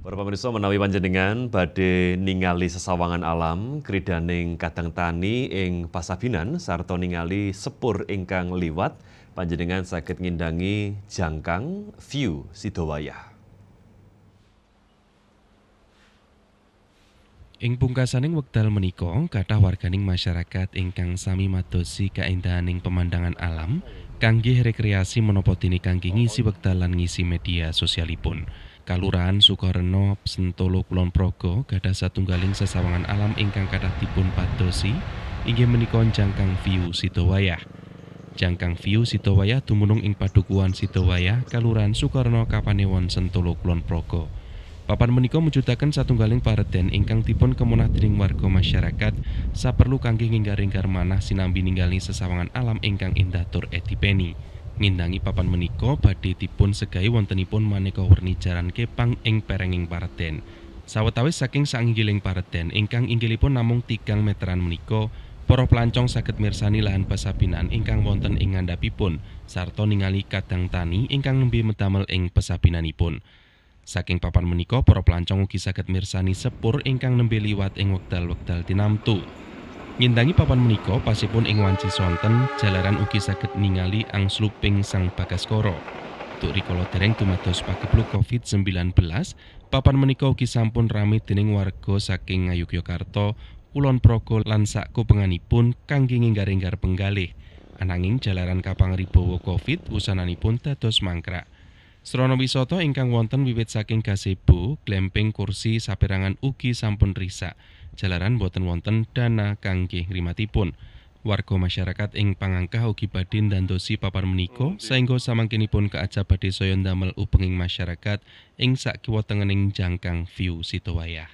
Para pemirsa menawi panjenengan badhe ningali sesawangan alam kridaning kadang tani ing Pasabinan sarta ningali sepur ingkang liwat panjenengan sakit ngindangi jangkang view Sidowaya. Ing pungkasaning wekdal menika kathah warganing masyarakat ingkang sami madosi kaendahaning pemandangan alam kangge rekreasi menapa dene kangge ngisi wekdal lan ngisi media sosialipun. Kalurahan Sukoreno Sentolo Kulon Progo gadah galing sesawangan alam ingkang kathah dipun padosi ingin menika Jangkang View Sidowayah. Jangkang View Sidowayah dumunung ing padukuan Sidowayah, Kalurahan Sukoreno Kapanewon Sentolo Kulon Progo. Papan menciptakan mujudaken galing paredèn ingkang dipun kemunah dening warga masyarakat saperlu kangge hingga ringgar manah sinambi ninggali sesawangan alam ingkang indator tur Ngindangi papan menika badhe dipun segai wontenipun maneka werni jaran kepang ing perenging parden. Sawetawis saking sanggiling parden ingkang inggilipun namung tigang meteran menika, para pelancong saged mirsani lahan pesabinan ingkang wonten ing ngandhapipun sarta ningali kadang tani ingkang nembe medamel ing pesabinanipun. Saking papan menika para pelancong ugi saged mirsani sepur ingkang nembe liwat ing wekdal-wekdal tinamtu. Ngintangi papan menika pasipun ing wanci sonten jalaran ugi saged ningali angsluping sang Bagaskara. Tuk rikala dereng tumados pakeblu COVID-19, papan menika ugi sampun rame dening warga saking Ngayogyakarta, Kulon Progo lan sakupenganipun kangge ngenggar-enggar penggalih. Ananging jalaran kapang ribawa COVID usananipun dados mangkrak. Srono wisata ingkang wonten wiwit saking gazebo, glamping kursi saperangan ugi sampun risak. jalaran boten wonten dana kangge ngrimatipun. Warga masyarakat ing pangangkah ugi dan dosi papar meniko oh, sehingga samangkinipun keajab badhe saya ndamel upenging masyarakat ing sakiwa tengening jangkang view Situwayah.